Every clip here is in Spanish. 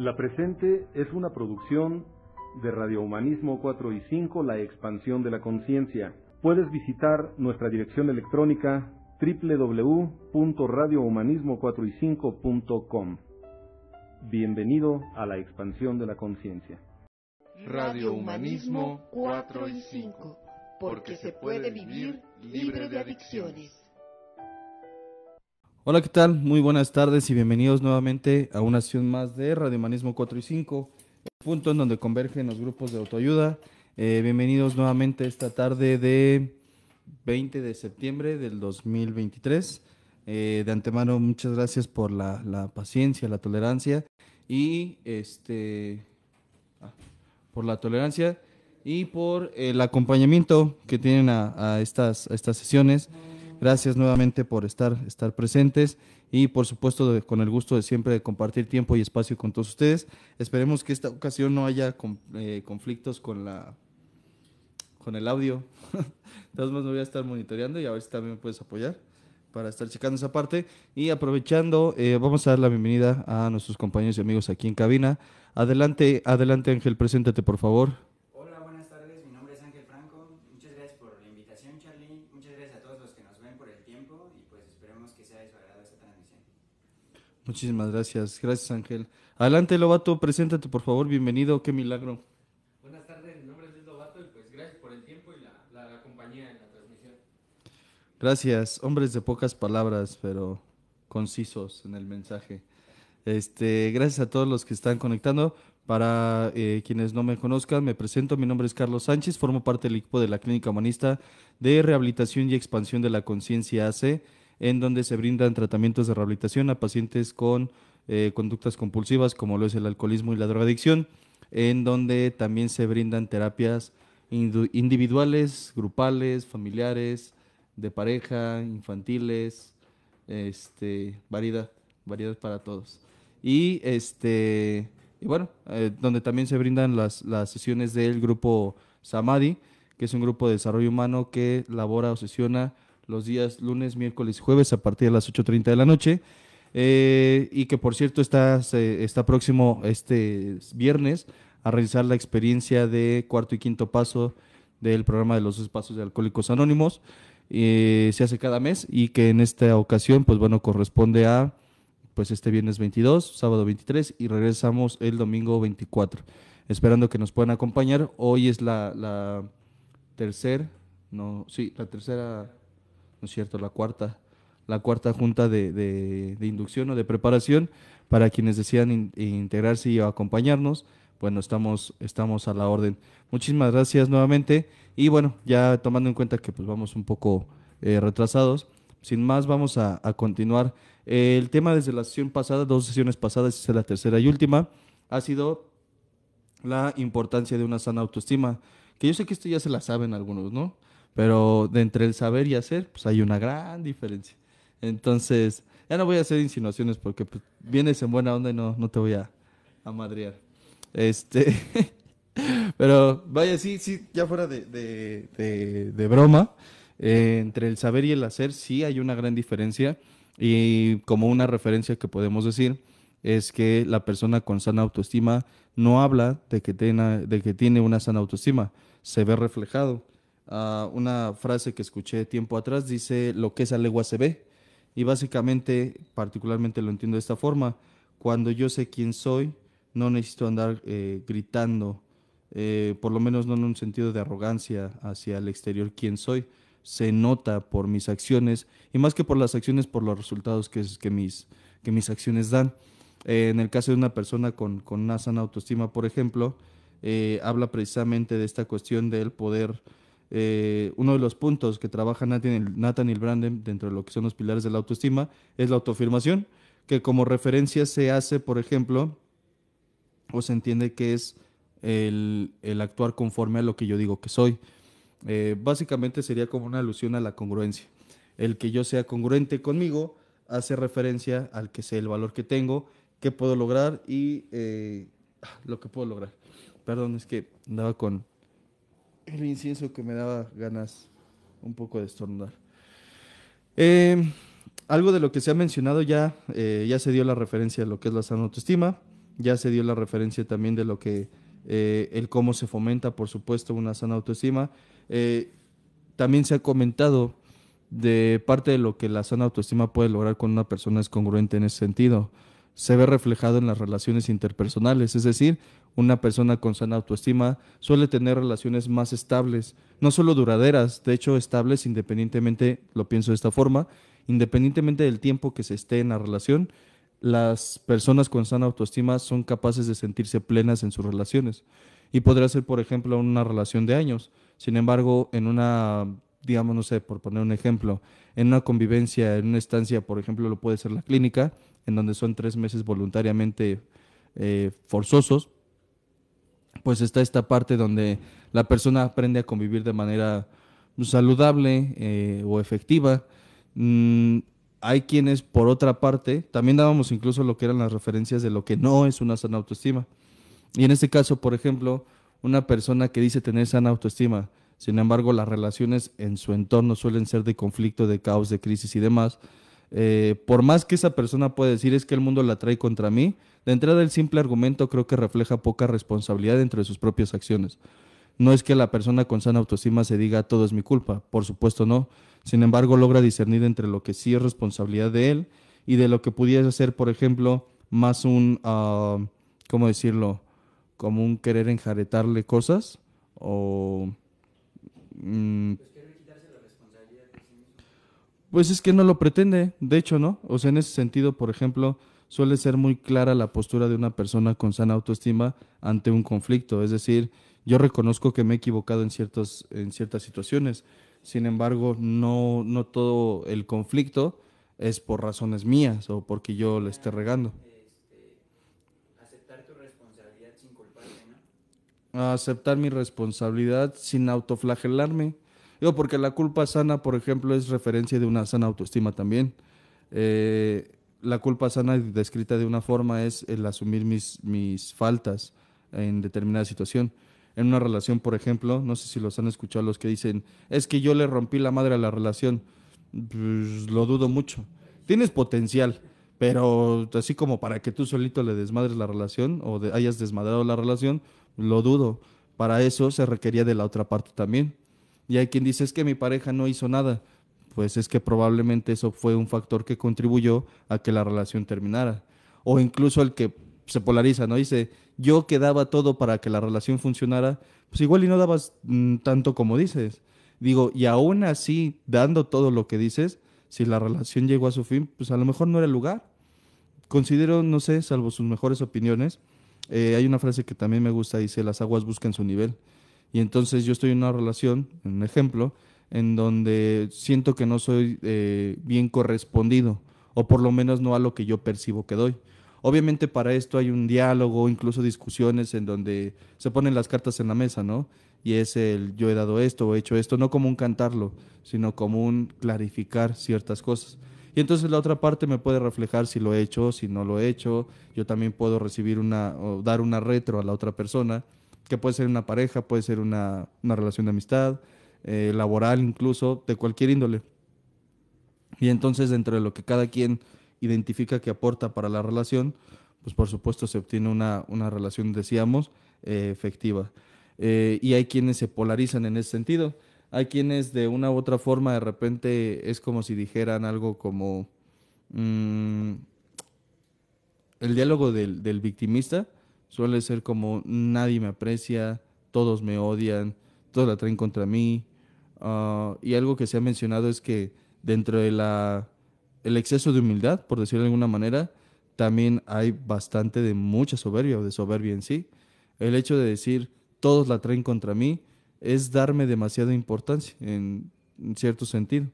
La presente es una producción de Radio Humanismo 4 y 5, La Expansión de la Conciencia. Puedes visitar nuestra dirección electrónica www.radiohumanismo4y5.com. Bienvenido a la expansión de la conciencia. Radio Humanismo 4 y 5, porque se puede vivir libre de adicciones. Hola, ¿qué tal? Muy buenas tardes y bienvenidos nuevamente a una sesión más de Radio Manismo 4 y 5, punto en donde convergen los grupos de autoayuda. Eh, bienvenidos nuevamente esta tarde de 20 de septiembre del 2023. Eh, de antemano, muchas gracias por la, paciencia, la tolerancia y este ah, por la tolerancia y por el acompañamiento que tienen a, estas, a estas sesiones. Gracias nuevamente por estar, estar presentes y por supuesto con el gusto de siempre de compartir tiempo y espacio con todos ustedes. Esperemos que esta ocasión no haya eh, conflictos con la con el audio. Entonces más me voy a estar monitoreando y a ver si también me puedes apoyar para estar checando esa parte. Y aprovechando, eh, vamos a dar la bienvenida a nuestros compañeros y amigos aquí en cabina. Adelante, adelante Ángel, preséntate por favor. Muchísimas gracias. Gracias, Ángel. Adelante, Lobato, preséntate, por favor. Bienvenido. Qué milagro. Buenas tardes. Mi nombre es Lobato y pues gracias por el tiempo y la, compañía en la transmisión. Gracias. Hombres de pocas palabras, pero concisos en el mensaje. Este, gracias a todos los que están conectando. Para eh, quienes no me conozcan, me presento. Mi nombre es Carlos Sánchez. Formo parte del equipo de la Clínica Humanista de Rehabilitación y Expansión de la Conciencia AC en donde se brindan tratamientos de rehabilitación a pacientes con eh, conductas compulsivas como lo es el alcoholismo y la drogadicción, en donde también se brindan terapias individuales, grupales, familiares, de pareja, infantiles, este, variedad, variedad para todos. Y este y bueno, eh, donde también se brindan las, las, sesiones del grupo Samadhi, que es un grupo de desarrollo humano que labora o sesiona los días lunes, miércoles y jueves a partir de las 8.30 de la noche. Eh, y que por cierto está, está próximo este viernes a realizar la experiencia de cuarto y quinto paso del programa de los espacios de Alcohólicos Anónimos. Eh, se hace cada mes y que en esta ocasión, pues bueno, corresponde a pues este viernes 22, sábado 23 y regresamos el domingo 24. Esperando que nos puedan acompañar. Hoy es la, la tercera, no, sí, la tercera ¿no es cierto?, la cuarta, la cuarta junta de, de, inducción o de preparación para quienes desean integrarse y acompañarnos. Bueno, estamos, estamos a la orden. Muchísimas gracias nuevamente y bueno, ya tomando en cuenta que pues vamos un poco eh, retrasados, sin más vamos a, continuar. el tema desde la sesión pasada, dos sesiones pasadas, es la tercera y última, ha sido la importancia de una sana autoestima, que yo sé que esto ya se la saben algunos, ¿no? Pero entre el saber y hacer, pues hay una gran diferencia. Entonces, ya no voy a hacer insinuaciones porque pues, vienes en buena onda y no, te voy a, a madrear. Este, pero vaya, sí, sí, ya fuera de, broma, eh, entre el saber y el hacer sí hay una gran diferencia. Y como una referencia que podemos decir es que la persona con sana autoestima no habla de que, tenga, de que tiene una sana autoestima, se ve reflejado Ah, una frase que escuché tiempo atrás, dice lo que esa legua se ve. Y básicamente, particularmente lo entiendo de esta forma, cuando yo sé quién soy, no necesito andar eh, gritando, eh, por lo menos no en un sentido de arrogancia hacia el exterior quién soy. Se nota por mis acciones y más que por las acciones, por los resultados que, mis, que mis acciones dan. en el caso de una persona con, con una sana autoestima, por ejemplo, eh, habla precisamente de esta cuestión del poder eh, uno de los puntos que trabaja Nathaniel, Branden dentro de lo que son los pilares de la autoestima es la autoafirmación, que como referencia se hace, por ejemplo, o se entiende que es el, actuar conforme a lo que yo digo que soy. Eh, básicamente sería como una alusión a la congruencia. El que yo sea congruente conmigo hace referencia al que sé el valor que tengo, qué puedo lograr y eh, lo que puedo lograr. Perdón, es que andaba con, el incienso que me daba ganas un poco de estornudar. Em, algo de lo que se ha mencionado ya, eh, ya se dio la referencia de lo que es la sana autoestima, ya se dio la referencia también de lo que, eh, el cómo se fomenta, por supuesto, una sana autoestima. Eh, también se ha comentado de parte de lo que la sana autoestima puede lograr con una persona es congruente en ese sentido se ve reflejado en las relaciones interpersonales, es decir, una persona con sana autoestima suele tener relaciones más estables, no solo duraderas, de hecho estables independientemente, lo pienso de esta forma, independientemente del tiempo que se esté en la relación, las personas con sana autoestima son capaces de sentirse plenas en sus relaciones. Y podría ser, por ejemplo, una relación de años. Sin embargo, en una, digamos, no sé, por poner un ejemplo, en una convivencia, en una estancia, por ejemplo, lo puede ser la clínica, en donde son tres meses voluntariamente eh, forzosos, pues está esta parte donde la persona aprende a convivir de manera saludable eh, o efectiva. Mm, hay quienes, por otra parte, también dábamos incluso lo que eran las referencias de lo que no es una sana autoestima. Y en este caso, por ejemplo, una persona que dice tener sana autoestima, sin embargo, las relaciones en su entorno suelen ser de conflicto, de caos, de crisis y demás, eh, por más que esa persona pueda decir es que el mundo la trae contra mí, de entrada el simple argumento creo que refleja poca responsabilidad entre sus propias acciones. No es que la persona con sana autoestima se diga todo es mi culpa, por supuesto no. Sin embargo, logra discernir entre lo que sí es responsabilidad de él y de lo que pudiera ser, por ejemplo, más un, ah, ¿cómo decirlo? Como un querer enjaretarle cosas o... Mm, pues es que no lo pretende, de hecho, ¿no? O sea, en ese sentido, por ejemplo, suele ser muy clara la postura de una persona con sana autoestima ante un conflicto. Es decir, yo reconozco que me he equivocado en, ciertos, en ciertas situaciones. Sin embargo, no, no todo el conflicto es por razones mías o porque yo le esté regando. aceptar tu responsabilidad sin Aceptar mi responsabilidad sin autoflagelarme porque la culpa sana, por ejemplo, es referencia de una sana autoestima también. Eh, la culpa sana descrita de una forma es el asumir mis, mis faltas en determinada situación. En una relación, por ejemplo, no sé si los han escuchado los que dicen, es que yo le rompí la madre a la relación. Pues, lo dudo mucho. Tienes potencial, pero así como para que tú solito le desmadres la relación o hayas desmadrado la relación, lo dudo. Para eso se requería de la otra parte también. Y hay quien dice, es que mi pareja no hizo nada. Pues es que probablemente eso fue un factor que contribuyó a que la relación terminara. O incluso el que se polariza, ¿no? Dice, yo que daba todo para que la relación funcionara, pues igual y no dabas mm, tanto como dices. Digo, y aún así, dando todo lo que dices, si la relación llegó a su fin, pues a lo mejor no era el lugar. Considero, no sé, salvo sus mejores opiniones, eh, hay una frase que también me gusta, dice, las aguas buscan su nivel. Y entonces yo estoy en una relación, un ejemplo, en donde siento que no soy eh, bien correspondido, o por lo menos no a lo que yo percibo que doy. Obviamente para esto hay un diálogo, incluso discusiones en donde se ponen las cartas en la mesa, ¿no? Y es el yo he dado esto o he hecho esto, no como un cantarlo, sino como un clarificar ciertas cosas. Y entonces la otra parte me puede reflejar si lo he hecho, si no lo he hecho. Yo también puedo recibir una o dar una retro a la otra persona que puede ser una pareja, puede ser una, relación de amistad, eh, laboral incluso, de cualquier índole. Y entonces dentro de lo que cada quien identifica que aporta para la relación, pues por supuesto se obtiene una, una relación, decíamos, eh, efectiva. Eh, y hay quienes se polarizan en ese sentido. Hay quienes de una u otra forma de repente es como si dijeran algo como mm, el diálogo del, del victimista Suele ser como nadie me aprecia, todos me odian, todos la traen contra mí. Ah, y algo que se ha mencionado es que dentro de la el exceso de humildad, por decirlo de alguna manera, también hay bastante de mucha soberbia o de soberbia en sí. El hecho de decir todos la traen contra mí es darme demasiada importancia en, en cierto sentido.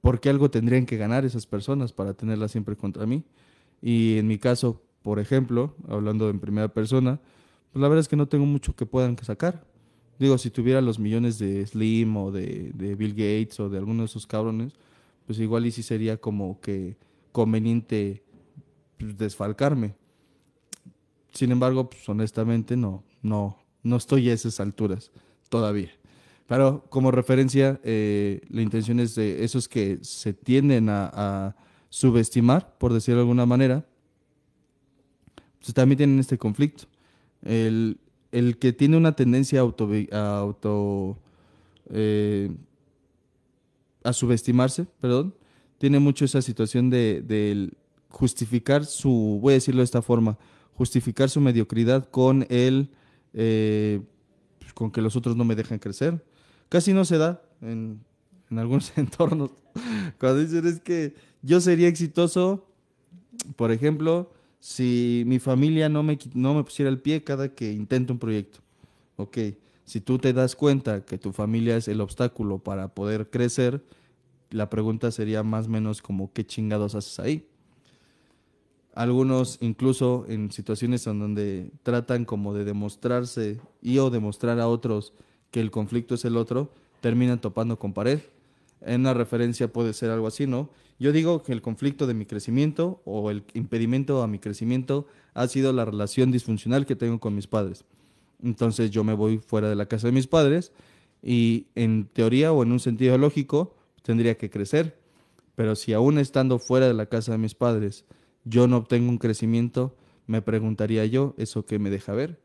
Porque algo tendrían que ganar esas personas para tenerla siempre contra mí. Y en mi caso, por ejemplo, hablando en primera persona, pues la verdad es que no tengo mucho que puedan sacar. Digo, si tuviera los millones de Slim o de, Bill Gates o de alguno de esos cabrones, pues igual y sí sería como que conveniente pues, desfalcarme. Sin embargo, pues honestamente no, no, no estoy a esas alturas todavía. Pero como referencia, eh, la intención es de esos que se tienden a, a subestimar, por decirlo de alguna manera, también tienen este conflicto. El, que tiene una tendencia a auto, eh, a, subestimarse, perdón, tiene mucho esa situación de, justificar su, voy a decirlo de esta forma, justificar su mediocridad con el, eh, pues, con que los otros no me dejan crecer. Casi no se da en, en algunos entornos. Cuando dicen es que yo sería exitoso, por ejemplo, si mi familia no me, no me pusiera el pie cada que intento un proyecto. Ok, si tú te das cuenta que tu familia es el obstáculo para poder crecer, la pregunta sería más o menos como qué chingados haces ahí. Algunos incluso en situaciones en donde tratan como de demostrarse y o demostrar a otros que el conflicto es el otro, terminan topando con pared. En la referencia puede ser algo así, ¿no? Yo digo que el conflicto de mi crecimiento o el impedimento a mi crecimiento ha sido la relación disfuncional que tengo con mis padres. Entonces yo me voy fuera de la casa de mis padres y en teoría o en un sentido lógico tendría que crecer. Pero si aún estando fuera de la casa de mis padres yo no obtengo un crecimiento, me preguntaría yo, ¿eso que me deja ver?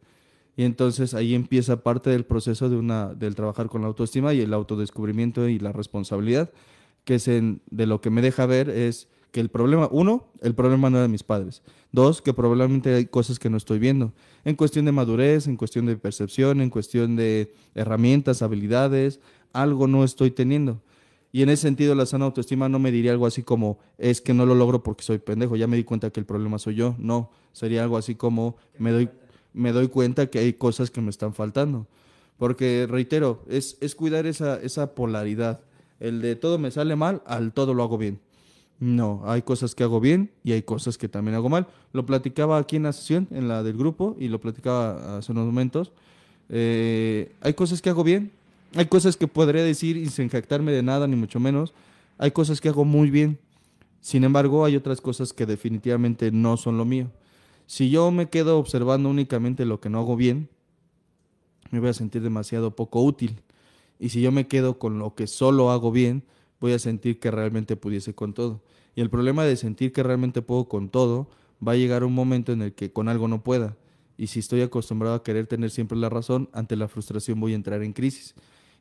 Y entonces ahí empieza parte del proceso de una, del trabajar con la autoestima y el autodescubrimiento y la responsabilidad, que de lo que me deja ver es que el problema, uno, el problema no era de mis padres. Dos, que probablemente hay cosas que no estoy viendo. En cuestión de madurez, en cuestión de percepción, en cuestión de herramientas, habilidades, algo no estoy teniendo. Y en ese sentido, la sana autoestima no me diría algo así como, es que no lo logro porque soy pendejo, ya me di cuenta que el problema soy yo. No, sería algo así como, me doy, me doy cuenta que hay cosas que me están faltando. Porque, reitero, es, cuidar esa, esa polaridad el de todo me sale mal al todo lo hago bien. No, hay cosas que hago bien y hay cosas que también hago mal. Lo platicaba aquí en la sesión, en la del grupo, y lo platicaba hace unos momentos. Eh, hay cosas que hago bien, hay cosas que podría decir y sin jactarme de nada, ni mucho menos. Hay cosas que hago muy bien. Sin embargo, hay otras cosas que definitivamente no son lo mío. Si yo me quedo observando únicamente lo que no hago bien, me voy a sentir demasiado poco útil. Y si yo me quedo con lo que solo hago bien, voy a sentir que realmente pudiese con todo. Y el problema de sentir que realmente puedo con todo, va a llegar un momento en el que con algo no pueda. Y si estoy acostumbrado a querer tener siempre la razón, ante la frustración voy a entrar en crisis.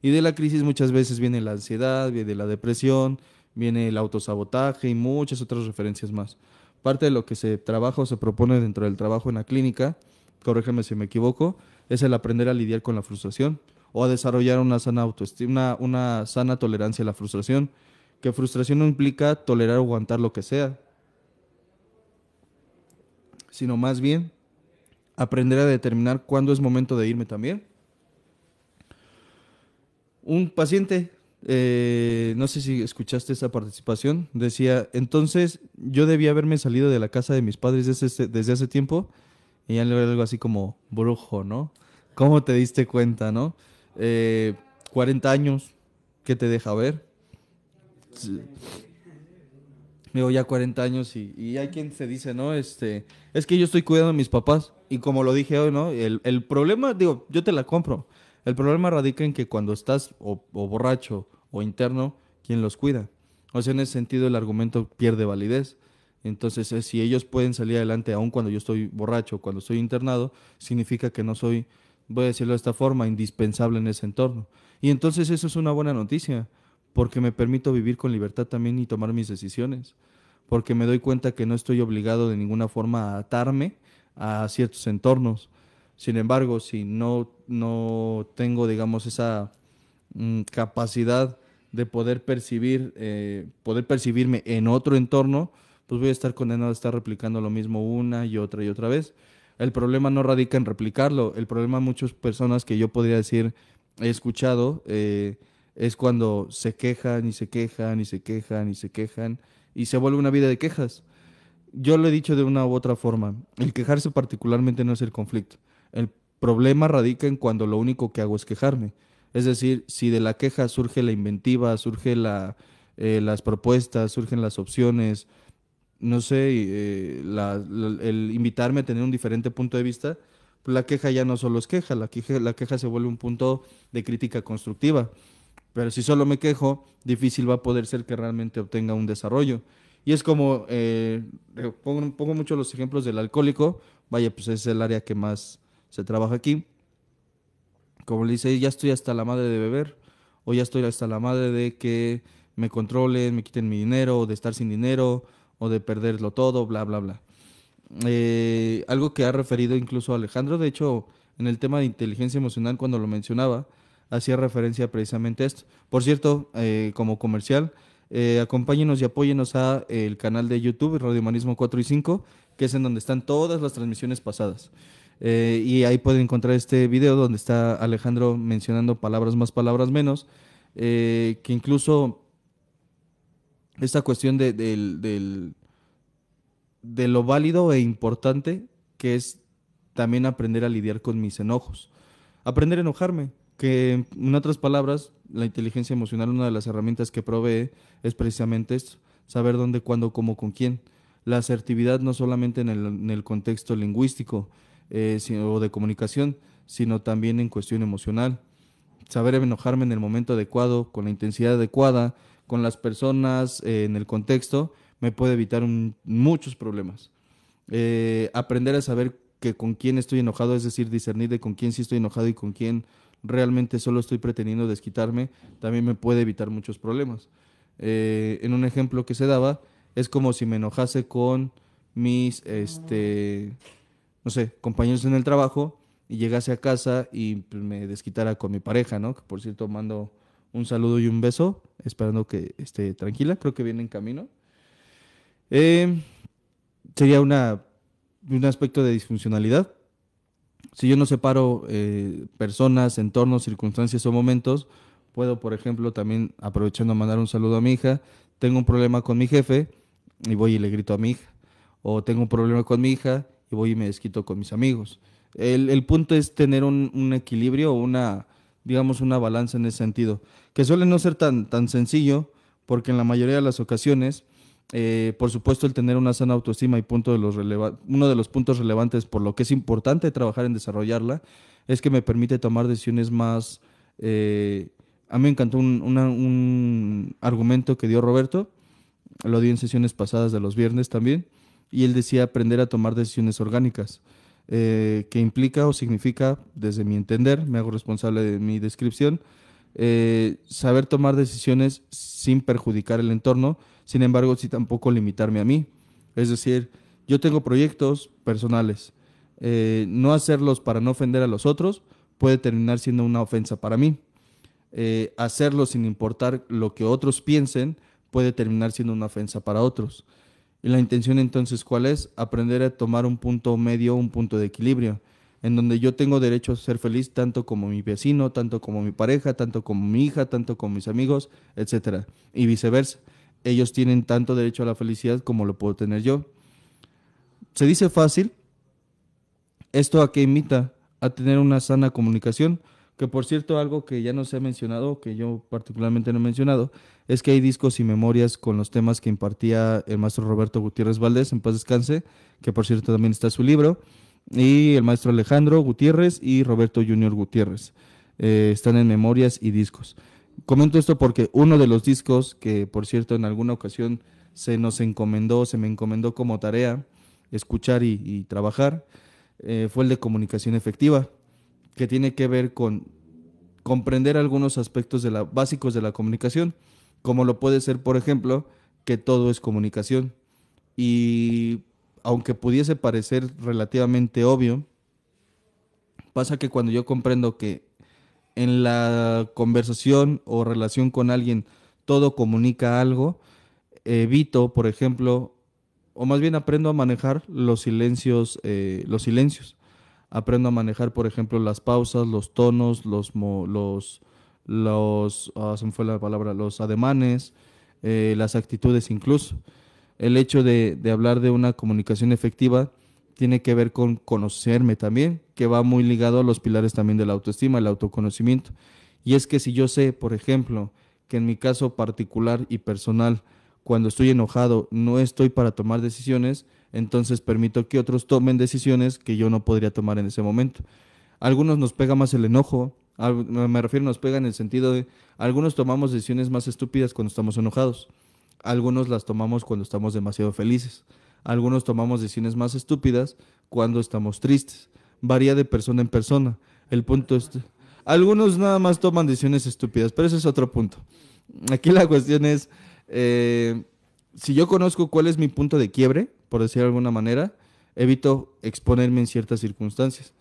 Y de la crisis muchas veces viene la ansiedad, viene la depresión, viene el autosabotaje y muchas otras referencias más. Parte de lo que se trabaja o se propone dentro del trabajo en la clínica, corrígeme si me equivoco, es el aprender a lidiar con la frustración o a desarrollar una sana autoestima, una, sana tolerancia a la frustración, que frustración no implica tolerar o aguantar lo que sea, sino más bien aprender a determinar cuándo es momento de irme también. Un paciente, eh, no sé si escuchaste esa participación, decía, entonces yo debía haberme salido de la casa de mis padres desde, hace tiempo, y ya le algo así como brujo, ¿no? ¿Cómo te diste cuenta, no? 40 eh, años, que te deja ver? Digo, ya 40 años y, hay quien se dice, ¿no? Este, es que yo estoy cuidando a mis papás y como lo dije hoy, ¿no? El, problema, digo, yo te la compro. El problema radica en que cuando estás o, borracho o interno, ¿quién los cuida? O sea, en ese sentido el argumento pierde validez. Entonces, si ellos pueden salir adelante aún cuando yo estoy borracho, cuando estoy internado, significa que no soy voy a decirlo de esta forma, indispensable en ese entorno. Y entonces eso es una buena noticia, porque me permito vivir con libertad también y tomar mis decisiones, porque me doy cuenta que no estoy obligado de ninguna forma a atarme a ciertos entornos. Sin embargo, si no, no tengo, digamos, esa mm, capacidad de poder percibir, eh, poder percibirme en otro entorno, pues voy a estar condenado a estar replicando lo mismo una y otra y otra vez. El problema no radica en replicarlo. El problema de muchas personas que yo podría decir he escuchado eh, es cuando se quejan y se quejan y se quejan y se quejan y se vuelve una vida de quejas. Yo lo he dicho de una u otra forma. El quejarse particularmente no es el conflicto. El problema radica en cuando lo único que hago es quejarme. Es decir, si de la queja surge la inventiva, surge la, eh, las propuestas, surgen las opciones, no sé, eh, el invitarme a tener un diferente punto de vista, pues, la queja ya no solo es queja, la queja, la queja se vuelve un punto de crítica constructiva. Pero si solo me quejo, difícil va a poder ser que realmente obtenga un desarrollo. Y es como, eh, pongo, pongo mucho los ejemplos del alcohólico, vaya, pues es el área que más se trabaja aquí. Como le dice, ya estoy hasta la madre de beber, o ya estoy hasta la madre de que me controlen, me quiten mi dinero, de estar sin dinero, o de perderlo todo, bla, bla, bla. Eh, algo que ha referido incluso Alejandro, de hecho, en el tema de inteligencia emocional, cuando lo mencionaba, hacía referencia precisamente a esto. Por cierto, eh, como comercial, eh, acompáñenos y apóyenos a el canal de YouTube, Radio Humanismo 4 y 5, que es en donde están todas las transmisiones pasadas. y ahí pueden encontrar este video donde está Alejandro mencionando palabras más, palabras menos, que incluso esta cuestión de, lo válido e importante que es también aprender a lidiar con mis enojos. Aprender a enojarme, que en otras palabras, la inteligencia emocional, una de las herramientas que provee es precisamente esto, saber dónde, cuándo, cómo, con quién. La asertividad no solamente en el, contexto lingüístico eh, o de comunicación, sino también en cuestión emocional. Saber enojarme en el momento adecuado, con la intensidad adecuada, con las personas, eh, en el contexto, me puede evitar muchos problemas. Eh, aprender a saber que con quién estoy enojado, es decir, discernir de con quién sí estoy enojado y con quién realmente solo estoy pretendiendo desquitarme, también me puede evitar muchos problemas. Eh, en un ejemplo que se daba, es como si me enojase con mis, este, no sé, compañeros en el trabajo y llegase a casa y pues, me desquitara con mi pareja, ¿no? Que por cierto mando un saludo y un beso, esperando que esté tranquila, creo que viene en camino. Eh, sería una, un aspecto de disfuncionalidad. Si yo no separo eh, personas, entornos, circunstancias o momentos, puedo, por ejemplo, también aprovechando a mandar un saludo a mi hija, tengo un problema con mi jefe y voy y le grito a mi hija, o tengo un problema con mi hija y voy y me desquito con mis amigos. El, punto es tener un equilibrio, una, digamos, una balanza en ese sentido, que suele no ser tan, tan sencillo, porque en la mayoría de las ocasiones, eh, por supuesto, el tener una sana autoestima y punto de los uno de los puntos relevantes por lo que es importante trabajar en desarrollarla, es que me permite tomar decisiones más... Eh, a mí me encantó un, un argumento que dio Roberto, lo dio en sesiones pasadas de los viernes también, y él decía aprender a tomar decisiones orgánicas. Eh, que implica o significa, desde mi entender, me hago responsable de mi descripción, eh, saber tomar decisiones sin perjudicar el entorno, sin embargo, si tampoco limitarme a mí. Es decir, yo tengo proyectos personales. Eh, no hacerlos para no ofender a los otros puede terminar siendo una ofensa para mí. hacerlos sin importar lo que otros piensen puede terminar siendo una ofensa para otros. Y la intención entonces, ¿cuál es? Aprender a tomar un punto medio, un punto de equilibrio, en donde yo tengo derecho a ser feliz tanto como mi vecino, tanto como mi pareja, tanto como mi hija, tanto como mis amigos, etc. Y viceversa. Ellos tienen tanto derecho a la felicidad como lo puedo tener yo. Se dice fácil. Esto a qué invita? A tener una sana comunicación, que por cierto algo que ya no se ha mencionado, que yo particularmente no he mencionado, es que hay discos y memorias con los temas que impartía el maestro Roberto Gutiérrez Valdés, en paz descanse, que por cierto también está su libro, y el maestro Alejandro Gutiérrez y Roberto Junior Gutiérrez. Eh, están en memorias y discos. Comento esto porque uno de los discos que, por cierto, en alguna ocasión se nos encomendó, se me encomendó como tarea escuchar y, trabajar, eh, fue el de comunicación efectiva, que tiene que ver con comprender algunos aspectos de la, básicos de la comunicación como lo puede ser, por ejemplo, que todo es comunicación. Y aunque pudiese parecer relativamente obvio, pasa que cuando yo comprendo que en la conversación o relación con alguien todo comunica algo, evito, por ejemplo, o más bien aprendo a manejar los silencios, eh, los silencios. Aprendo a manejar, por ejemplo, las pausas, los tonos, los, los, los, ah, fue la palabra, los ademanes, eh, las actitudes incluso. El hecho de, hablar de una comunicación efectiva tiene que ver con conocerme también, que va muy ligado a los pilares también de la autoestima, el autoconocimiento. Y es que si yo sé, por ejemplo, que en mi caso particular y personal, cuando estoy enojado, no estoy para tomar decisiones, entonces permito que otros tomen decisiones que yo no podría tomar en ese momento. algunos nos pega más el enojo, me refiero, nos pega en el sentido de algunos tomamos decisiones más estúpidas cuando estamos enojados, algunos las tomamos cuando estamos demasiado felices, algunos tomamos decisiones más estúpidas cuando estamos tristes. Varía de persona en persona. El punto es, algunos nada más toman decisiones estúpidas, pero ese es otro punto. Aquí la cuestión es, eh, si yo conozco cuál es mi punto de quiebre, por decir de alguna manera, evito exponerme en ciertas circunstancias.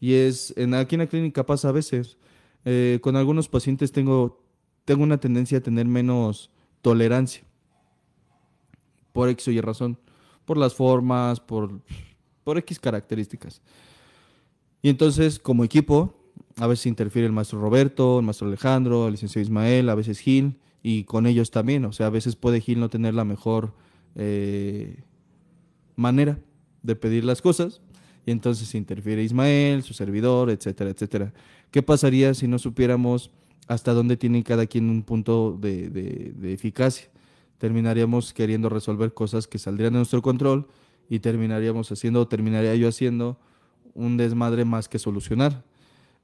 Y es, en, aquí en la clínica pasa a veces. Eh, con algunos pacientes tengo, tengo una tendencia a tener menos tolerancia. Por X o Y razón. Por las formas, por, por X características. Y entonces, como equipo, a veces interfiere el maestro Roberto, el maestro Alejandro, el licenciado Ismael, a veces Gil, y con ellos también. O sea, a veces puede Gil no tener la mejor eh, manera de pedir las cosas, y entonces interfiere Ismael, su servidor, etcétera, etcétera. ¿Qué pasaría si no supiéramos hasta dónde tiene cada quien un punto de, eficacia? Terminaríamos queriendo resolver cosas que saldrían de nuestro control y terminaríamos haciendo, o terminaría yo haciendo, un desmadre más que solucionar.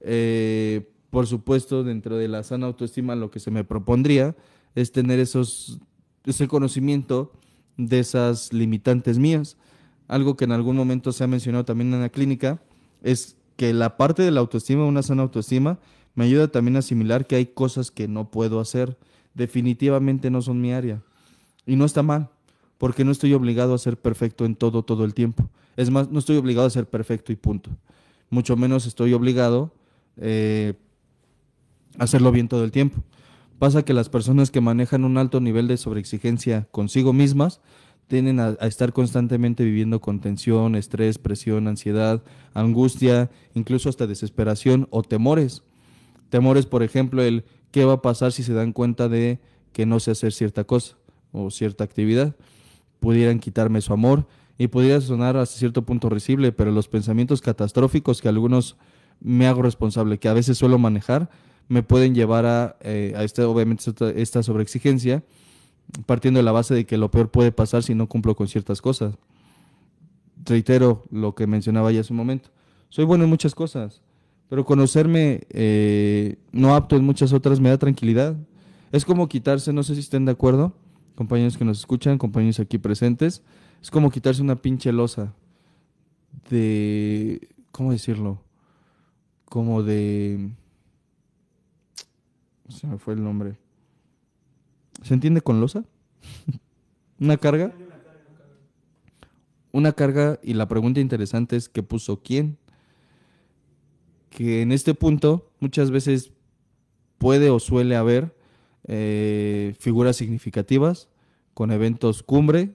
Eh, por supuesto, dentro de la sana autoestima, lo que se me propondría es tener esos, ese conocimiento de esas limitantes mías algo que en algún momento se ha mencionado también en la clínica, es que la parte de la autoestima, una sana autoestima, me ayuda también a asimilar que hay cosas que no puedo hacer. Definitivamente no son mi área. Y no está mal, porque no estoy obligado a ser perfecto en todo, todo el tiempo. Es más, no estoy obligado a ser perfecto y punto. Mucho menos estoy obligado eh, a hacerlo bien todo el tiempo. Pasa que las personas que manejan un alto nivel de sobreexigencia consigo mismas, tienen a, estar constantemente viviendo con tensión, estrés, presión, ansiedad, angustia, incluso hasta desesperación o temores. Temores, por ejemplo, el qué va a pasar si se dan cuenta de que no sé hacer cierta cosa o cierta actividad. Pudieran quitarme su amor y pudiera sonar hasta cierto punto risible, pero los pensamientos catastróficos que algunos me hago responsable, que a veces suelo manejar, me pueden llevar a, eh, este obviamente, esta sobreexigencia partiendo de la base de que lo peor puede pasar si no cumplo con ciertas cosas. Reitero lo que mencionaba ya hace un momento. Soy bueno en muchas cosas, pero conocerme eh, no apto en muchas otras me da tranquilidad. Es como quitarse, no sé si estén de acuerdo, compañeros que nos escuchan, compañeros aquí presentes, es como quitarse una pinche losa de, ¿cómo decirlo? Como de... Se me fue el nombre ¿Se entiende con losa? ¿Una carga? Una carga y la pregunta interesante es ¿qué puso quién? Que en este punto muchas veces puede o suele haber eh, figuras significativas con eventos cumbre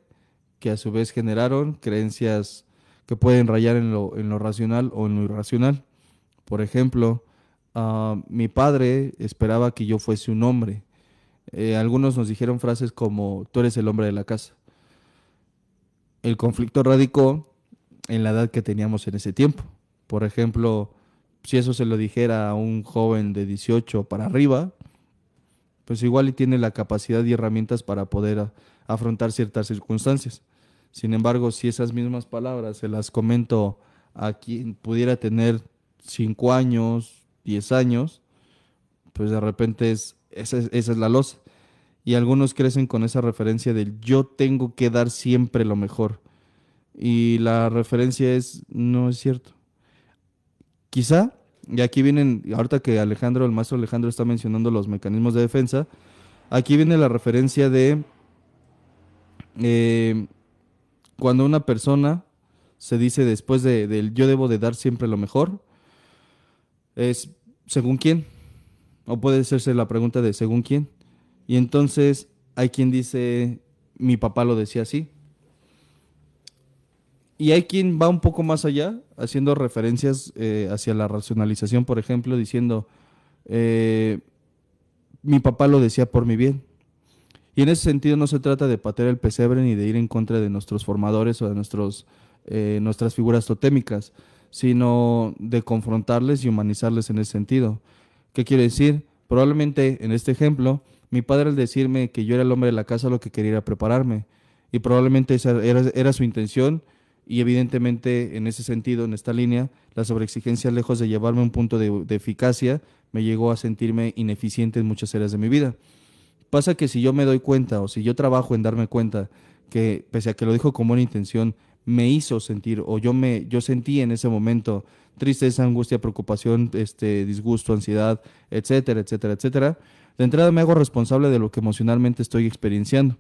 que a su vez generaron creencias que pueden rayar en lo, racional o en lo irracional. Por ejemplo, ah, mi padre esperaba que yo fuese un hombre eh, algunos nos dijeron frases como, tú eres el hombre de la casa. El conflicto radicó en la edad que teníamos en ese tiempo. Por ejemplo, si eso se lo dijera a un joven de 18 para arriba, pues igual y tiene la capacidad y herramientas para poder afrontar ciertas circunstancias. Sin embargo, si esas mismas palabras se las comento a quien pudiera tener 5 años, 10 años, pues de repente es esa es, la losa. Y algunos crecen con esa referencia del yo tengo que dar siempre lo mejor. Y la referencia es, no es cierto. Quizá, y aquí vienen, ahorita que Alejandro, el maestro Alejandro está mencionando los mecanismos de defensa, aquí viene la referencia de eh, cuando una persona se dice después del yo debo de dar siempre lo mejor, es según quién, o puede hacerse la pregunta de según quién. Y entonces hay quien dice, mi papá lo decía así. Y hay quien va un poco más allá, haciendo referencias eh, hacia la racionalización, por ejemplo, diciendo, eh, mi papá lo decía por mi bien. Y en ese sentido no se trata de patear el pesebre ni de ir en contra de nuestros formadores o de nuestros, eh, nuestras figuras totémicas, sino de confrontarles y humanizarles en ese sentido. ¿Qué quiere decir? Probablemente en este ejemplo, mi padre al decirme que yo era el hombre de la casa lo que quería era prepararme. Y probablemente esa era, su intención y evidentemente en ese sentido, en esta línea, la sobreexigencia lejos de llevarme a un punto de, eficacia, me llegó a sentirme ineficiente en muchas áreas de mi vida. Pasa que si yo me doy cuenta o si yo trabajo en darme cuenta que pese a que lo dijo con buena intención, me hizo sentir o yo me yo sentí en ese momento tristeza, angustia, preocupación, este, disgusto, ansiedad, etcétera, etcétera, etcétera. De entrada me hago responsable de lo que emocionalmente estoy experienciando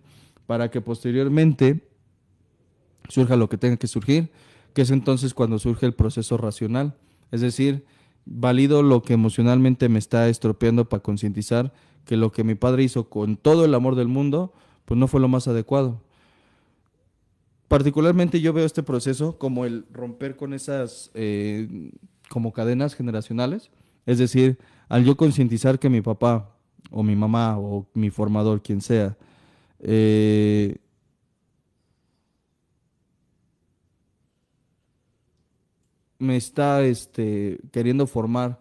para que posteriormente surja lo que tenga que surgir, que es entonces cuando surge el proceso racional. Es decir, valido lo que emocionalmente me está estropeando para concientizar que lo que mi padre hizo con todo el amor del mundo, pues no fue lo más adecuado particularmente yo veo este proceso como el romper con esas eh, como cadenas generacionales. Es decir, al yo concientizar que mi papá o mi mamá o mi formador, quien sea, eh, me está este, queriendo formar,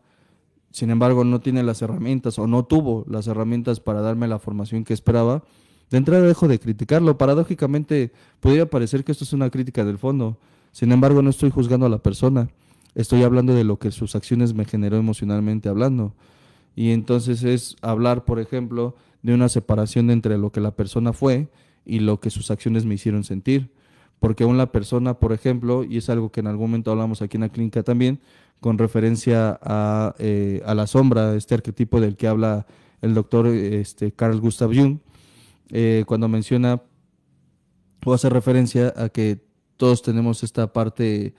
sin embargo no tiene las herramientas o no tuvo las herramientas para darme la formación que esperaba, de entrada dejo de criticarlo. Paradójicamente, podría parecer que esto es una crítica del fondo. Sin embargo, no estoy juzgando a la persona. Estoy hablando de lo que sus acciones me generó emocionalmente hablando. Y entonces es hablar, por ejemplo, de una separación entre lo que la persona fue y lo que sus acciones me hicieron sentir. Porque aún la persona, por ejemplo, y es algo que en algún momento hablamos aquí en la clínica también, con referencia a, eh, la sombra, este arquetipo del que habla el doctor este, Carl Gustav Jung, eh, cuando menciona o hace referencia a que todos tenemos esta parte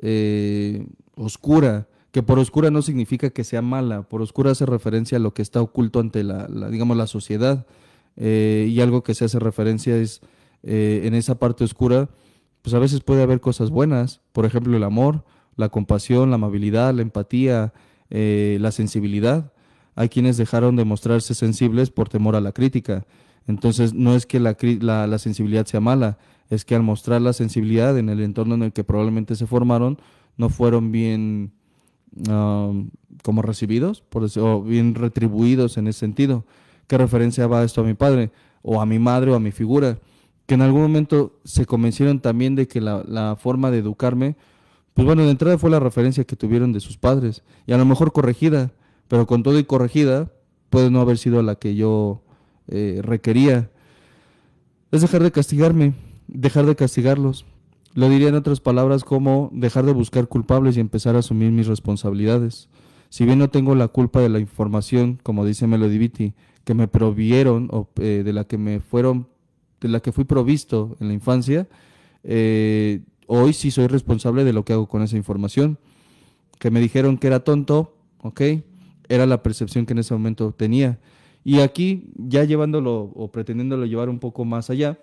eh, oscura, que por oscura no significa que sea mala, por oscura hace referencia a lo que está oculto ante la, digamos, la sociedad. Eh, y algo que se hace referencia es en esa parte oscura, pues a veces puede haber cosas buenas, por ejemplo el amor, la compasión, la amabilidad, la empatía, la sensibilidad. Hay quienes dejaron de mostrarse sensibles por temor a la crítica entonces, no es que la, sensibilidad sea mala, es que al mostrar la sensibilidad en el entorno en el que probablemente se formaron, no fueron bien como recibidos, por o bien retribuidos en ese sentido. ¿Qué referencia va esto a mi padre? O a mi madre o a mi figura. Que en algún momento se convencieron también de que la, la forma de educarme, pues bueno, de entrada fue la referencia que tuvieron de sus padres, y a lo mejor corregida, pero con todo y corregida, puede no haber sido la que yo eh, requería. Es dejar de castigarme, dejar de castigarlos. Lo diría en otras palabras como dejar de buscar culpables y empezar a asumir mis responsabilidades. Si bien no tengo la culpa de la información, como dice Melody que me provieron o eh, de la que me fueron, de la que fui provisto en la infancia, eh, hoy sí soy responsable de lo que hago con esa información. Que me dijeron que era tonto, ok, era la percepción que en ese momento tenía. Y aquí, ya llevándolo o pretendiéndolo llevar un poco más allá,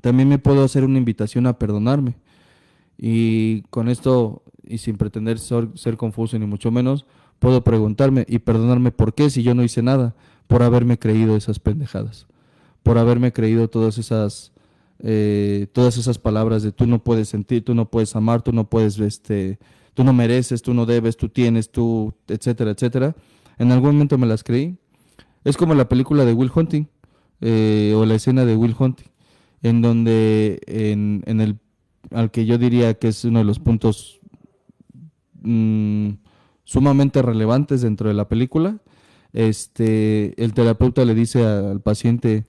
también me puedo hacer una invitación a perdonarme. Y con esto, y sin pretender ser, confuso ni mucho menos, puedo preguntarme y perdonarme por qué si yo no hice nada, por haberme creído esas pendejadas, por haberme creído todas esas, eh, todas esas palabras de tú no puedes sentir, tú no puedes amar, tú no puedes, este, tú no mereces, tú no debes, tú tienes, tú, etcétera, etcétera. En algún momento me las creí es como la película de Will Hunting eh, o la escena de Will Hunting, en donde en, el al que yo diría que es uno de los puntos mm, sumamente relevantes dentro de la película, este, el terapeuta le dice al paciente,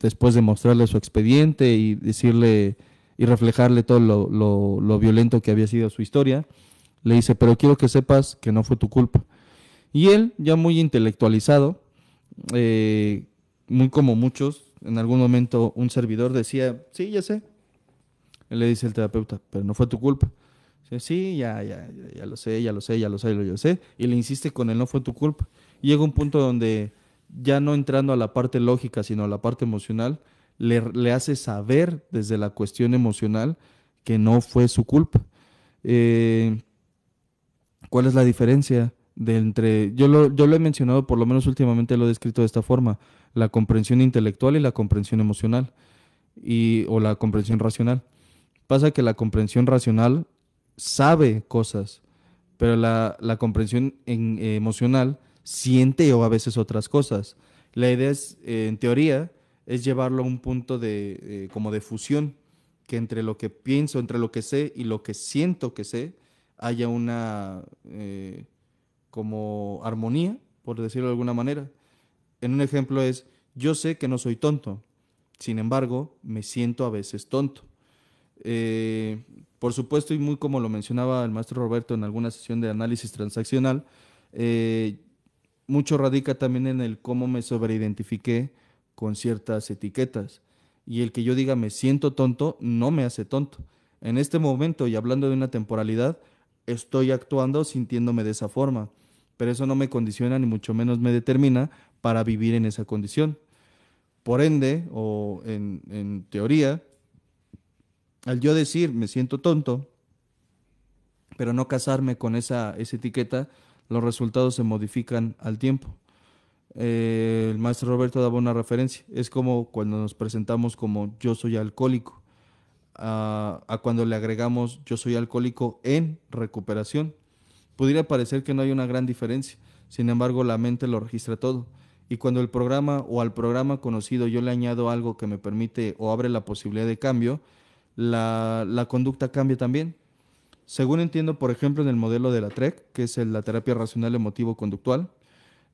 después de mostrarle su expediente y decirle y reflejarle todo lo, violento que había sido su historia, le dice, pero quiero que sepas que no fue tu culpa. Y él, ya muy intelectualizado, eh, muy como muchos, en algún momento un servidor decía, sí, ya sé. le dice el terapeuta, pero no fue tu culpa. sí, ya, ya, ya lo sé, ya lo sé, ya lo sé, ya sé. Y le insiste con él, no fue tu culpa. llega un punto donde ya no entrando a la parte lógica, sino a la parte emocional, le, hace saber desde la cuestión emocional que no fue su culpa. Eh, ¿Cuál es la diferencia? de entre, yo lo, yo lo he mencionado, por lo menos últimamente lo he descrito de esta forma, la comprensión intelectual y la comprensión emocional, y, o la comprensión racional. Pasa que la comprensión racional sabe cosas, pero la, la comprensión eh, emocional siente o a veces otras cosas. La idea es, eh, en teoría, es llevarlo a un punto de, eh, como de fusión, que entre lo que pienso, entre lo que sé y lo que siento que sé, haya una, como armonía, por decirlo de alguna manera. En un ejemplo es, yo sé que no soy tonto, sin embargo, me siento a veces tonto. Eh, por supuesto, y muy como lo mencionaba el maestro Roberto en alguna sesión de análisis transaccional, eh, mucho radica también en el cómo me sobreidentifiqué con ciertas etiquetas. Y el que yo diga me siento tonto no me hace tonto. En este momento, y hablando de una temporalidad, estoy actuando sintiéndome de esa forma pero eso no me condiciona ni mucho menos me determina para vivir en esa condición. Por ende, o en, teoría, al yo decir me siento tonto, pero no casarme con esa, esa etiqueta, los resultados se modifican al tiempo. Eh, el maestro Roberto daba una referencia. Es como cuando nos presentamos como yo soy alcohólico, a cuando le agregamos yo soy alcohólico en recuperación. Pudiera parecer que no hay una gran diferencia, sin embargo la mente lo registra todo, y cuando el programa o al programa conocido yo le añado algo que me permite o abre la posibilidad de cambio, la, conducta cambia también. Según entiendo, por ejemplo, en el modelo de la TREC, que es la terapia racional emotivo-conductual,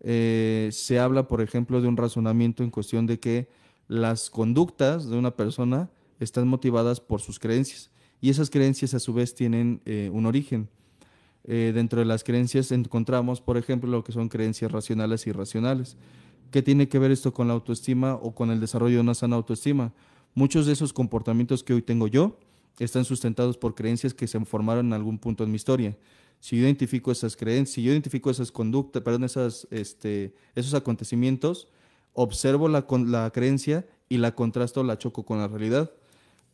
eh, se habla, por ejemplo, de un razonamiento en cuestión de que las conductas de una persona están motivadas por sus creencias y esas creencias a su vez tienen eh, un origen. Eh, dentro de las creencias encontramos, por ejemplo, lo que son creencias racionales e irracionales. ¿Qué tiene que ver esto con la autoestima o con el desarrollo de una sana autoestima? Muchos de esos comportamientos que hoy tengo yo están sustentados por creencias que se formaron en algún punto en mi historia. Si yo identifico esas creencias, si yo identifico esas conductas, perdón, esas, este, esos acontecimientos, observo la, la creencia y la contrasto, la choco con la realidad.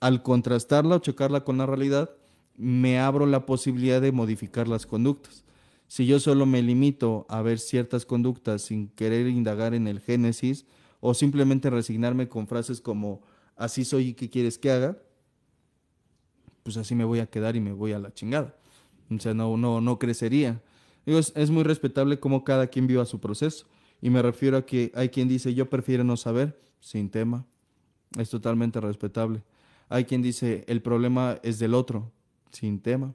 Al contrastarla o chocarla con la realidad, me abro la posibilidad de modificar las conductas. Si yo solo me limito a ver ciertas conductas sin querer indagar en el génesis o simplemente resignarme con frases como así soy y qué quieres que haga, pues así me voy a quedar y me voy a la chingada. O sea, no, no, crecería. es, es, muy respetable cómo cada quien viva su proceso. Y me refiero a que hay quien dice, yo prefiero no saber, sin tema. Es totalmente respetable. Hay quien dice, el problema es del otro sin tema.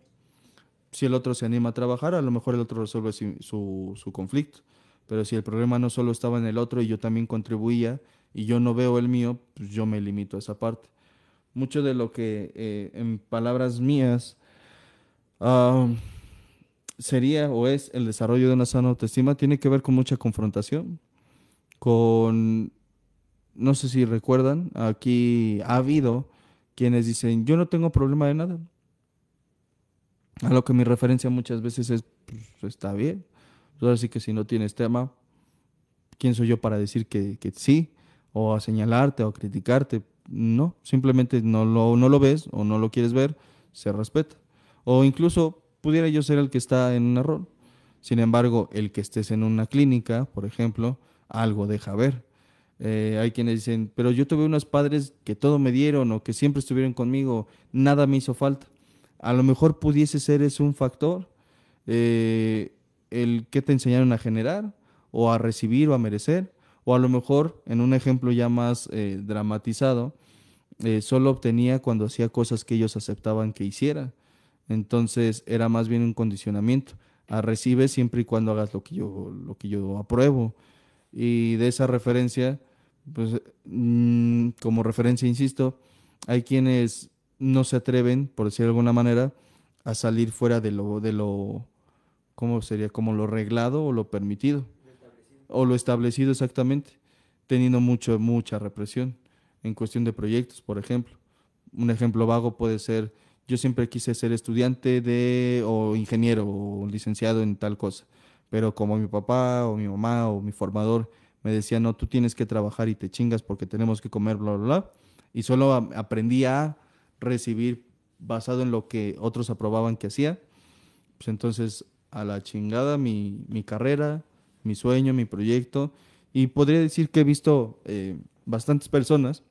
Si el otro se anima a trabajar, a lo mejor el otro resuelve su, conflicto. Pero si el problema no solo estaba en el otro y yo también contribuía y yo no veo el mío, pues yo me limito a esa parte. Mucho de lo que, eh, en palabras mías, sería o es el desarrollo de una sana autoestima, tiene que ver con mucha confrontación, con, no sé si recuerdan, aquí ha habido quienes dicen, yo no tengo problema de nada, a lo que mi referencia muchas veces es, pues, está bien. Pues, ahora sí que si no tienes tema, ¿quién soy yo para decir que, sí? O a señalarte o a criticarte. No, simplemente no lo, no lo ves o no lo quieres ver, se respeta. O incluso pudiera yo ser el que está en un error. Sin embargo, el que estés en una clínica, por ejemplo, algo deja ver. Eh, hay quienes dicen, pero yo tuve unos padres que todo me dieron o que siempre estuvieron conmigo, nada me hizo falta a lo mejor pudiese ser es un factor eh, el que te enseñaron a generar o a recibir o a merecer, o a lo mejor en un ejemplo ya más eh, dramatizado, eh, solo obtenía cuando hacía cosas que ellos aceptaban que hiciera. Entonces era más bien un condicionamiento. A ah, recibe siempre y cuando hagas lo que yo, lo que yo apruebo. Y de esa referencia, pues mm, como referencia, insisto, hay quienes no se atreven, por decir de alguna manera, a salir fuera de lo, de lo, ¿cómo sería? Como lo reglado o lo permitido. o lo establecido exactamente, teniendo mucho, mucha represión en cuestión de proyectos, por ejemplo. Un ejemplo vago puede ser, yo siempre quise ser estudiante de, o ingeniero, o licenciado en tal cosa, pero como mi papá o mi mamá o mi formador me decía, no, tú tienes que trabajar y te chingas porque tenemos que comer, bla, bla, bla, y solo aprendí a recibir basado en lo que otros aprobaban que hacía. Pues entonces, a la chingada mi, carrera, mi sueño, mi proyecto. Y podría decir que he visto eh, bastantes personas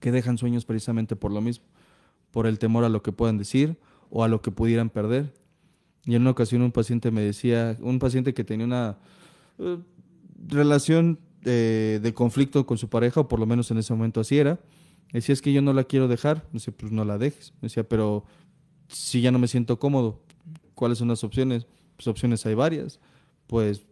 que dejan sueños precisamente por lo mismo, por el temor a lo que puedan decir o a lo que pudieran perder. Y en una ocasión un paciente me decía, un paciente que tenía una eh, relación eh, de conflicto con su pareja, o por lo menos en ese momento así era, Decía, es que yo no la quiero dejar. pues no la dejes. Me decía, pero si ya no me siento cómodo, ¿cuáles son las opciones? Pues opciones hay varias. Pues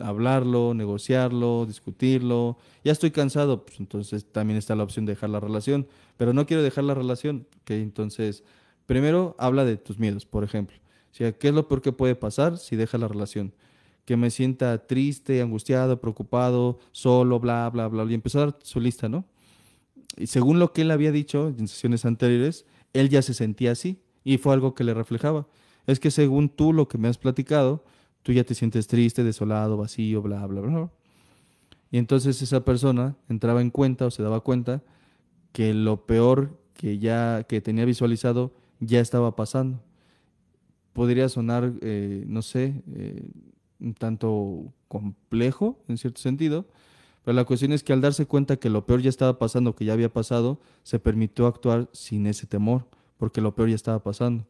hablarlo, negociarlo, discutirlo. Ya estoy cansado, pues entonces también está la opción de dejar la relación. Pero no quiero dejar la relación, que entonces, primero habla de tus miedos, por ejemplo. O sea, ¿qué es lo peor que puede pasar si deja la relación? Que me sienta triste, angustiado, preocupado, solo, bla, bla, bla, y empezar su lista, ¿no? según lo que él había dicho en sesiones anteriores, él ya se sentía así y fue algo que le reflejaba. Es que según tú lo que me has platicado, tú ya te sientes triste, desolado, vacío, bla, bla, bla. Y entonces esa persona entraba en cuenta o se daba cuenta que lo peor que ya que tenía visualizado ya estaba pasando. Podría sonar, eh, no sé, eh, un tanto complejo en cierto sentido, pero la cuestión es que al darse cuenta que lo peor ya estaba pasando, que ya había pasado, se permitió actuar sin ese temor, porque lo peor ya estaba pasando.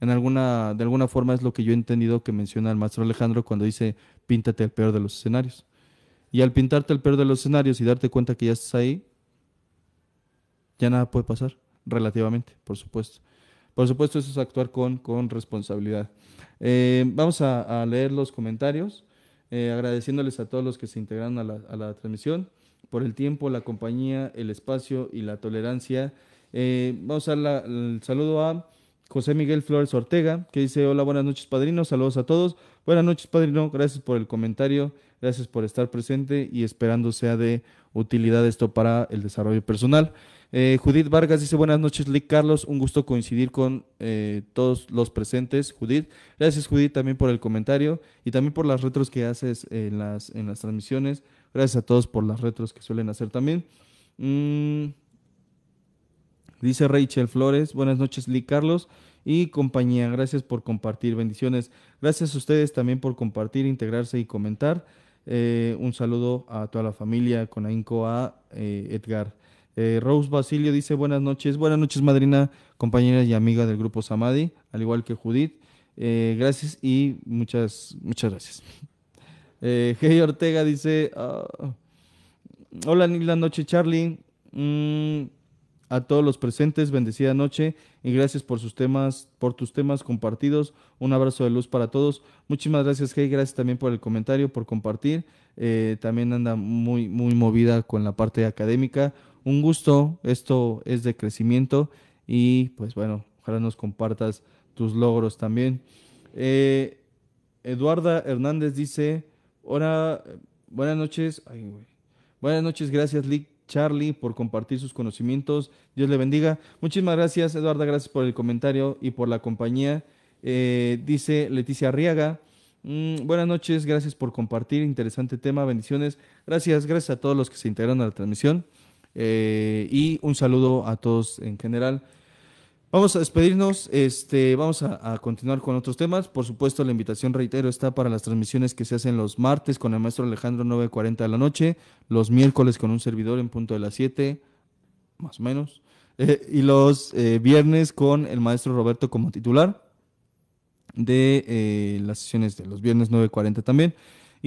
En alguna, de alguna forma es lo que yo he entendido que menciona el maestro Alejandro cuando dice, píntate el peor de los escenarios. Y al pintarte el peor de los escenarios y darte cuenta que ya estás ahí, ya nada puede pasar, relativamente, por supuesto. Por supuesto, eso es actuar con, con responsabilidad. Eh, vamos a leer los comentarios. Eh, agradeciéndoles a todos los que se integraron a la, transmisión por el tiempo, la compañía, el espacio y la tolerancia. Eh, vamos a dar el saludo a José Miguel Flores Ortega, que dice, hola, buenas noches, padrino, saludos a todos. Buenas noches, padrino, gracias por el comentario, gracias por estar presente y esperando sea de utilidad esto para el desarrollo personal. Eh, Judith Vargas dice buenas noches, Lee Carlos, un gusto coincidir con eh, todos los presentes, Judith. Gracias Judith también por el comentario y también por las retros que haces en las, en las transmisiones. Gracias a todos por las retros que suelen hacer también. Mm, dice Rachel Flores, buenas noches Lee Carlos y compañía, gracias por compartir, bendiciones. Gracias a ustedes también por compartir, integrarse y comentar. Eh, un saludo a toda la familia, con ahínco a Edgar. Eh, Rose Basilio dice buenas noches. Buenas noches, madrina, compañera y amiga del grupo Samadi al igual que Judith. Eh, gracias y muchas, muchas gracias. Eh, Ortega dice, ah, hola, ni la noche, Charlie. Mm, a todos los presentes, bendecida noche y gracias por sus temas, por tus temas compartidos. Un abrazo de luz para todos. Muchísimas gracias, Hey. Gracias también por el comentario, por compartir. Eh, también anda muy, muy movida con la parte académica un gusto. Esto es de crecimiento y pues bueno, ojalá nos compartas tus logros también. Eh, Eduarda Hernández dice, hola, buenas noches. buenas noches, gracias Lick Charlie por compartir sus conocimientos. Dios le bendiga. Muchísimas gracias Eduarda, gracias por el comentario y por la compañía. Eh, dice Leticia Arriaga. Mm, buenas noches, gracias por compartir. Interesante tema, bendiciones. Gracias, gracias a todos los que se integraron a la transmisión. Eh, y un saludo a todos en general. Vamos a despedirnos, este, vamos a, continuar con otros temas. Por supuesto, la invitación, reitero, está para las transmisiones que se hacen los martes con el maestro Alejandro 9.40 de la noche, los miércoles con un servidor en punto de las 7, más o menos, eh, y los eh, viernes con el maestro Roberto como titular de las sesiones de los viernes 9.40 también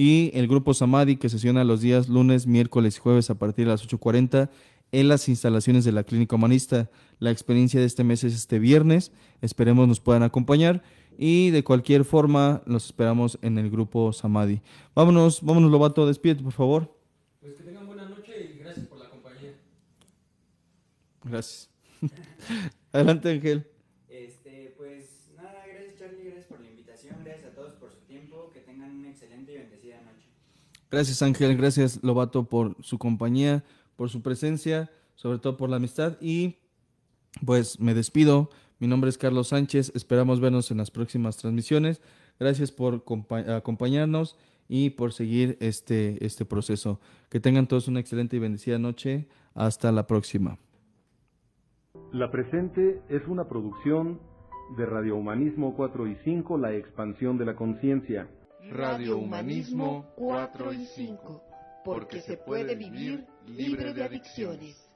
y el grupo Samadhi que sesiona los días lunes, miércoles y jueves a partir de las 8.40 en las instalaciones de la Clínica Humanista. La experiencia de este mes es este viernes, esperemos nos puedan acompañar y de cualquier forma los esperamos en el grupo Samadhi. Vámonos, vámonos Lobato, despídete por favor. Pues que tengan buena noche y gracias por la compañía. Gracias. Adelante Ángel. Gracias Ángel, gracias Lobato por su compañía, por su presencia, sobre todo por la amistad y pues me despido. Mi nombre es Carlos Sánchez, esperamos vernos en las próximas transmisiones. Gracias por acompañarnos y por seguir este, este proceso. Que tengan todos una excelente y bendecida noche. Hasta la próxima. La presente es una producción de Radio Humanismo 4 y 5, La Expansión de la Conciencia. Radio Humanismo 4 y 5, porque se puede vivir libre de adicciones.